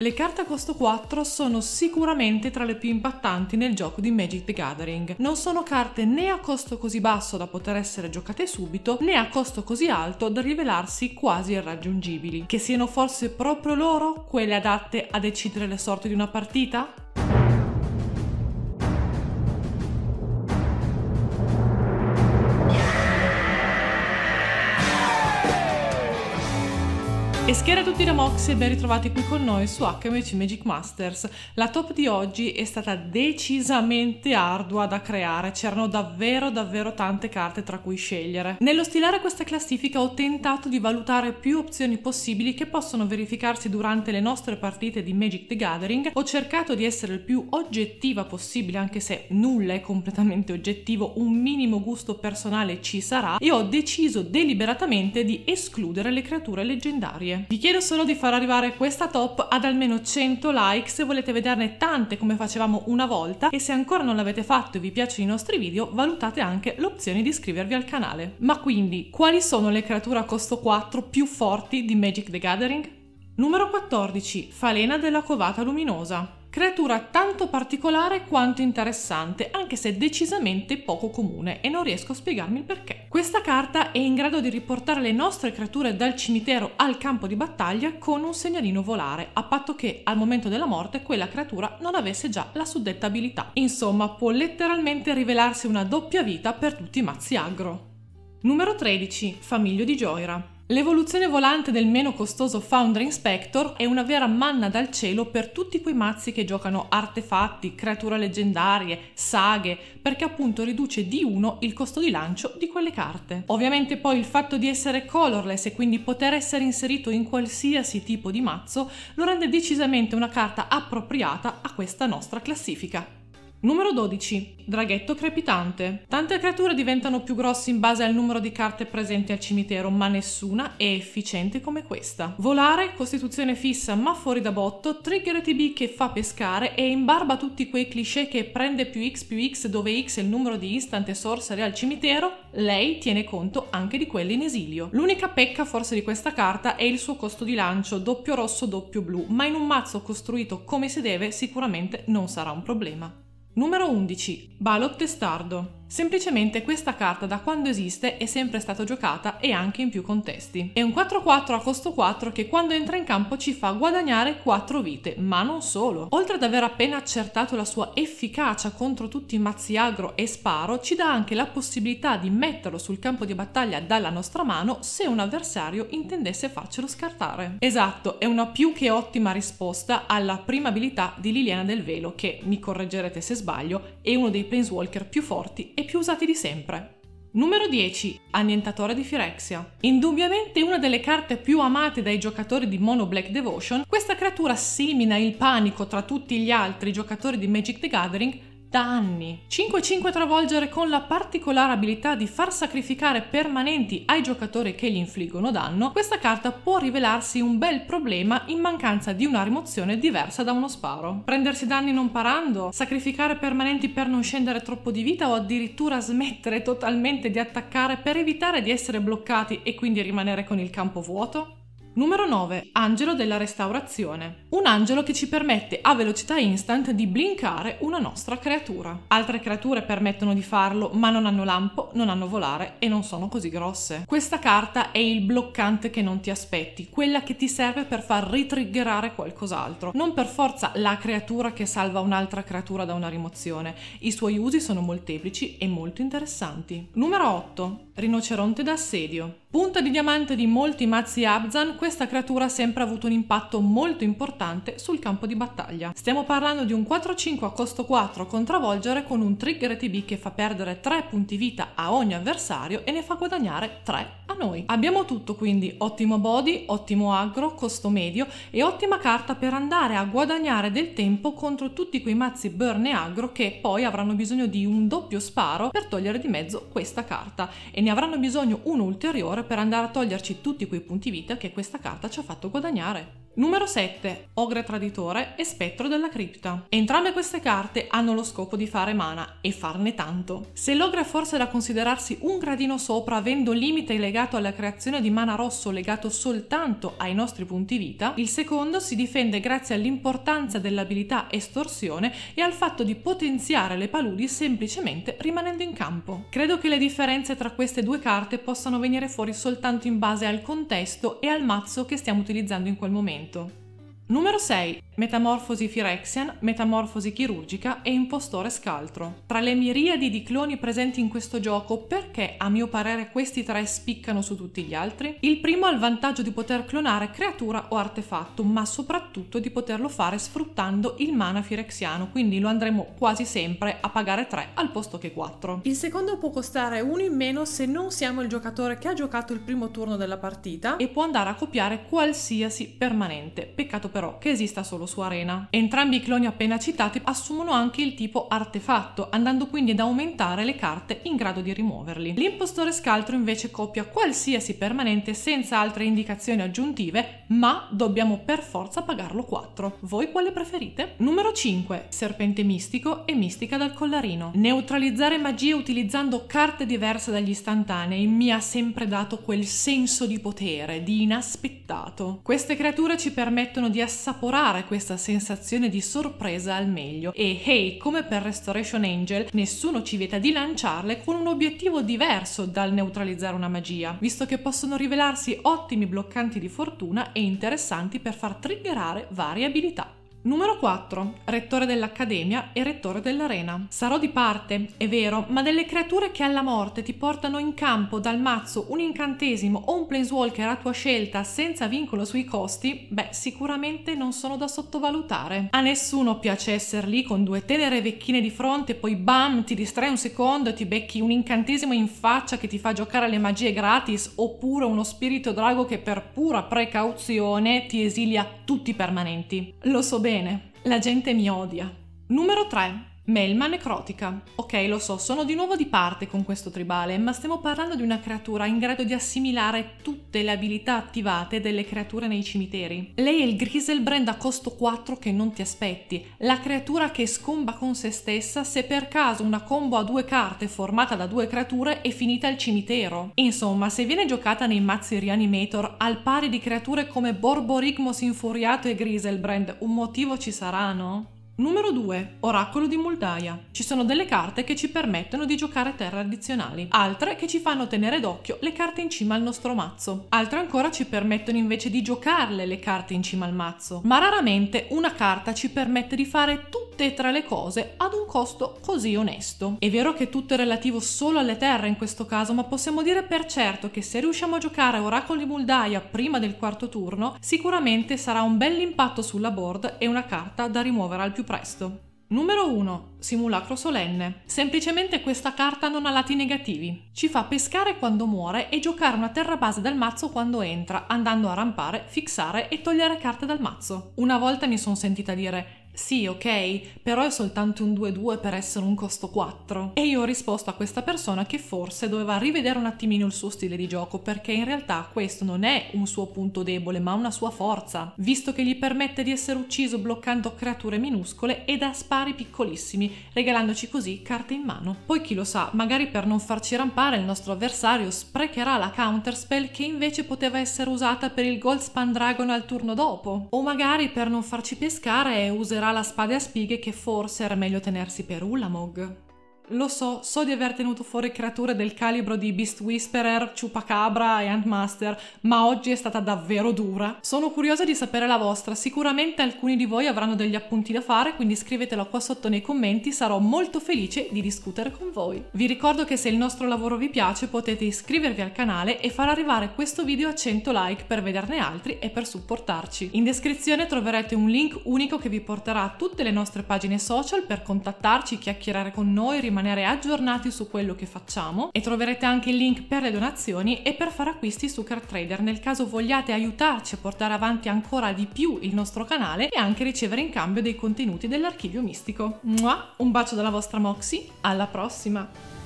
Le carte a costo 4 sono sicuramente tra le più impattanti nel gioco di Magic the Gathering. Non sono carte né a costo così basso da poter essere giocate subito, né a costo così alto da rivelarsi quasi irraggiungibili. Che siano forse proprio loro quelle adatte a decidere le sorti di una partita? E schiera a tutti da Mox e ben ritrovati qui con noi su HMC Magic Masters. La top di oggi è stata decisamente ardua da creare, c'erano davvero davvero tante carte tra cui scegliere. Nello stilare questa classifica ho tentato di valutare più opzioni possibili che possono verificarsi durante le nostre partite di Magic the Gathering, ho cercato di essere il più oggettiva possibile anche se nulla è completamente oggettivo, un minimo gusto personale ci sarà e ho deciso deliberatamente di escludere le creature leggendarie. Vi chiedo solo di far arrivare questa top ad almeno 100 like se volete vederne tante come facevamo una volta e se ancora non l'avete fatto e vi piacciono i nostri video valutate anche l'opzione di iscrivervi al canale. Ma quindi, quali sono le creature a costo 4 più forti di Magic the Gathering? Numero 14. Falena della Covata Luminosa. Creatura tanto particolare quanto interessante, anche se decisamente poco comune e non riesco a spiegarmi il perché. Questa carta è in grado di riportare le nostre creature dal cimitero al campo di battaglia con un segnalino volare, a patto che al momento della morte quella creatura non avesse già la suddetta abilità. Insomma, può letteralmente rivelarsi una doppia vita per tutti i mazzi agro. Numero 13. Famiglio di Joira. L'evoluzione volante del meno costoso Foundry Inspector è una vera manna dal cielo per tutti quei mazzi che giocano artefatti, creature leggendarie, saghe, perché appunto riduce di uno il costo di lancio di quelle carte. Ovviamente poi il fatto di essere colorless e quindi poter essere inserito in qualsiasi tipo di mazzo lo rende decisamente una carta appropriata a questa nostra classifica. Numero 12. Draghetto crepitante. Tante creature diventano più grosse in base al numero di carte presenti al cimitero, ma nessuna è efficiente come questa. Volare, costituzione fissa ma fuori da botto, trigger TB che fa pescare e imbarba tutti quei cliché che prende più X più X dove X è il numero di instant e sorcery al cimitero, lei tiene conto anche di quelli in esilio. L'unica pecca forse di questa carta è il suo costo di lancio, doppio rosso doppio blu, ma in un mazzo costruito come si deve sicuramente non sarà un problema. Numero 11. Balot testardo. Semplicemente questa carta da quando esiste è sempre stata giocata e anche in più contesti. È un 4-4 a costo 4 che quando entra in campo ci fa guadagnare 4 vite, ma non solo. Oltre ad aver appena accertato la sua efficacia contro tutti i mazzi agro e sparo, ci dà anche la possibilità di metterlo sul campo di battaglia dalla nostra mano se un avversario intendesse farcelo scartare. Esatto, è una più che ottima risposta alla prima abilità di Liliana del Velo che, mi correggerete se sbaglio, è uno dei Planeswalker più forti e più usati di sempre. Numero 10. Annientatore di Firexia. Indubbiamente una delle carte più amate dai giocatori di Mono Black Devotion, questa creatura semina il panico tra tutti gli altri giocatori di Magic the Gathering da anni, 5-5 travolgere con la particolare abilità di far sacrificare permanenti ai giocatori che gli infliggono danno, questa carta può rivelarsi un bel problema in mancanza di una rimozione diversa da uno sparo. Prendersi danni non parando, sacrificare permanenti per non scendere troppo di vita o addirittura smettere totalmente di attaccare per evitare di essere bloccati e quindi rimanere con il campo vuoto? Numero 9. Angelo della restaurazione. Un angelo che ci permette a velocità instant di blinkare una nostra creatura. Altre creature permettono di farlo, ma non hanno lampo, non hanno volare e non sono così grosse. Questa carta è il bloccante che non ti aspetti, quella che ti serve per far ritriggerare qualcos'altro, non per forza la creatura che salva un'altra creatura da una rimozione. I suoi usi sono molteplici e molto interessanti. Numero 8. Rinoceronte d'assedio. Punta di diamante di molti mazzi Abzan, questa creatura ha sempre avuto un impatto molto importante sul campo di battaglia. Stiamo parlando di un 4-5 a costo 4 con travolgere con un trigger TB che fa perdere 3 punti vita a ogni avversario e ne fa guadagnare 3 a noi. Abbiamo tutto quindi, ottimo body, ottimo aggro, costo medio e ottima carta per andare a guadagnare del tempo contro tutti quei mazzi burn e aggro che poi avranno bisogno di un doppio sparo per togliere di mezzo questa carta e ne avranno bisogno uno ulteriore per andare a toglierci tutti quei punti vita che questa carta ci ha fatto guadagnare. Numero 7. Ogre Traditore e Spettro della Cripta. Entrambe queste carte hanno lo scopo di fare mana e farne tanto. Se l'ogre è forse da considerarsi un gradino sopra avendo limite legato alla creazione di mana rosso legato soltanto ai nostri punti vita, il secondo si difende grazie all'importanza dell'abilità estorsione e al fatto di potenziare le paludi semplicemente rimanendo in campo. Credo che le differenze tra queste due carte possano venire fuori soltanto in base al contesto e al mazzo che stiamo utilizzando in quel momento momento. Numero 6. Metamorfosi Firexian, Metamorfosi Chirurgica e Impostore Scaltro. Tra le miriadi di cloni presenti in questo gioco, perché a mio parere questi tre spiccano su tutti gli altri? Il primo ha il vantaggio di poter clonare creatura o artefatto, ma soprattutto di poterlo fare sfruttando il mana Firexiano, quindi lo andremo quasi sempre a pagare 3 al posto che 4. Il secondo può costare 1 in meno se non siamo il giocatore che ha giocato il primo turno della partita e può andare a copiare qualsiasi permanente. Peccato per però che esista solo su Arena. Entrambi i cloni appena citati assumono anche il tipo artefatto, andando quindi ad aumentare le carte in grado di rimuoverli. L'impostore scaltro invece copia qualsiasi permanente senza altre indicazioni aggiuntive, ma dobbiamo per forza pagarlo 4. Voi quale preferite? Numero 5. Serpente mistico e mistica dal collarino. Neutralizzare magie utilizzando carte diverse dagli istantanei mi ha sempre dato quel senso di potere, di inaspettato. Queste creature ci permettono di assaporare questa sensazione di sorpresa al meglio e hey, come per Restoration Angel, nessuno ci vieta di lanciarle con un obiettivo diverso dal neutralizzare una magia, visto che possono rivelarsi ottimi bloccanti di fortuna e interessanti per far triggerare varie abilità. Numero 4. Rettore dell'Accademia e Rettore dell'Arena. Sarò di parte, è vero, ma delle creature che alla morte ti portano in campo dal mazzo un incantesimo o un planeswalker a tua scelta senza vincolo sui costi, beh, sicuramente non sono da sottovalutare. A nessuno piace essere lì con due tenere vecchine di fronte, poi bam, ti distrai un secondo e ti becchi un incantesimo in faccia che ti fa giocare le magie gratis, oppure uno spirito drago che per pura precauzione ti esilia tutti i permanenti. Lo so bene bene, la gente mi odia. Numero 3. Melma necrotica. Ok, lo so, sono di nuovo di parte con questo tribale, ma stiamo parlando di una creatura in grado di assimilare tutte le abilità attivate delle creature nei cimiteri. Lei è il Griselbrand a costo 4 che non ti aspetti, la creatura che scomba con se stessa se per caso una combo a due carte formata da due creature è finita al cimitero. Insomma, se viene giocata nei mazzi Reanimator al pari di creature come Borborigmos Infuriato e Griselbrand, un motivo ci sarà, no? Numero 2. Oracolo di Muldaia. Ci sono delle carte che ci permettono di giocare terre addizionali, altre che ci fanno tenere d'occhio le carte in cima al nostro mazzo, altre ancora ci permettono invece di giocarle le carte in cima al mazzo, ma raramente una carta ci permette di fare tutte e tre le cose ad un costo così onesto. È vero che tutto è relativo solo alle terre in questo caso, ma possiamo dire per certo che se riusciamo a giocare Oracolo di Muldaia prima del quarto turno, sicuramente sarà un bel impatto sulla board e una carta da rimuovere al più presto. Numero 1. Simulacro solenne. Semplicemente questa carta non ha lati negativi. Ci fa pescare quando muore e giocare una terra base dal mazzo quando entra, andando a rampare, fissare e togliere carte dal mazzo. Una volta mi sono sentita dire sì, ok, però è soltanto un 2-2 per essere un costo 4. E io ho risposto a questa persona che forse doveva rivedere un attimino il suo stile di gioco, perché in realtà questo non è un suo punto debole, ma una sua forza, visto che gli permette di essere ucciso bloccando creature minuscole e da spari piccolissimi, regalandoci così carte in mano. Poi chi lo sa, magari per non farci rampare il nostro avversario sprecherà la counterspell che invece poteva essere usata per il Goldspan Dragon al turno dopo. O magari per non farci pescare userà la spada a spighe che forse era meglio tenersi per Ulamog lo so, so di aver tenuto fuori creature del calibro di Beast Whisperer, Chupacabra e Handmaster, ma oggi è stata davvero dura. Sono curiosa di sapere la vostra, sicuramente alcuni di voi avranno degli appunti da fare, quindi scrivetelo qua sotto nei commenti, sarò molto felice di discutere con voi. Vi ricordo che se il nostro lavoro vi piace potete iscrivervi al canale e far arrivare questo video a 100 like per vederne altri e per supportarci. In descrizione troverete un link unico che vi porterà a tutte le nostre pagine social per contattarci, chiacchierare con noi, rimanere rimanere aggiornati su quello che facciamo e troverete anche il link per le donazioni e per fare acquisti su CarTrader nel caso vogliate aiutarci a portare avanti ancora di più il nostro canale e anche ricevere in cambio dei contenuti dell'archivio mistico. Mua, un bacio dalla vostra Moxie, alla prossima!